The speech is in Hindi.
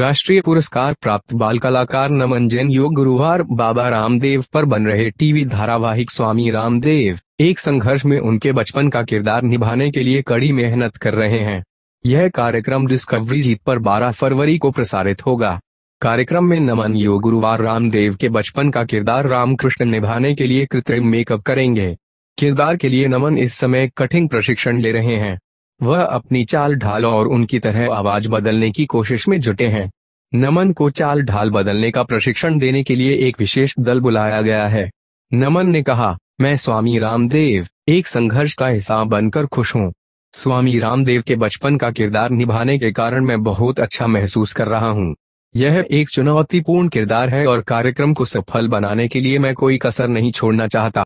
राष्ट्रीय पुरस्कार प्राप्त बाल कलाकार नमन जैन योग गुरुवार बाबा रामदेव पर बन रहे टीवी धारावाहिक स्वामी रामदेव एक संघर्ष में उनके बचपन का किरदार निभाने के लिए कड़ी मेहनत कर रहे हैं यह कार्यक्रम डिस्कवरी जीत पर 12 फरवरी को प्रसारित होगा कार्यक्रम में नमन योग गुरुवार रामदेव के बचपन का किरदार रामकृष्ण निभाने के लिए कृत्रिम मेकअप करेंगे किरदार के लिए नमन इस समय कठिन प्रशिक्षण ले रहे हैं वह अपनी चाल ढाल और उनकी तरह आवाज बदलने की कोशिश में जुटे हैं नमन को चाल ढाल बदलने का प्रशिक्षण देने के लिए एक विशेष दल बुलाया गया है नमन ने कहा मैं स्वामी रामदेव एक संघर्ष का हिस्सा बनकर खुश हूँ स्वामी रामदेव के बचपन का किरदार निभाने के कारण मैं बहुत अच्छा महसूस कर रहा हूँ यह एक चुनौतीपूर्ण किरदार है और कार्यक्रम को सफल बनाने के लिए मैं कोई कसर नहीं छोड़ना चाहता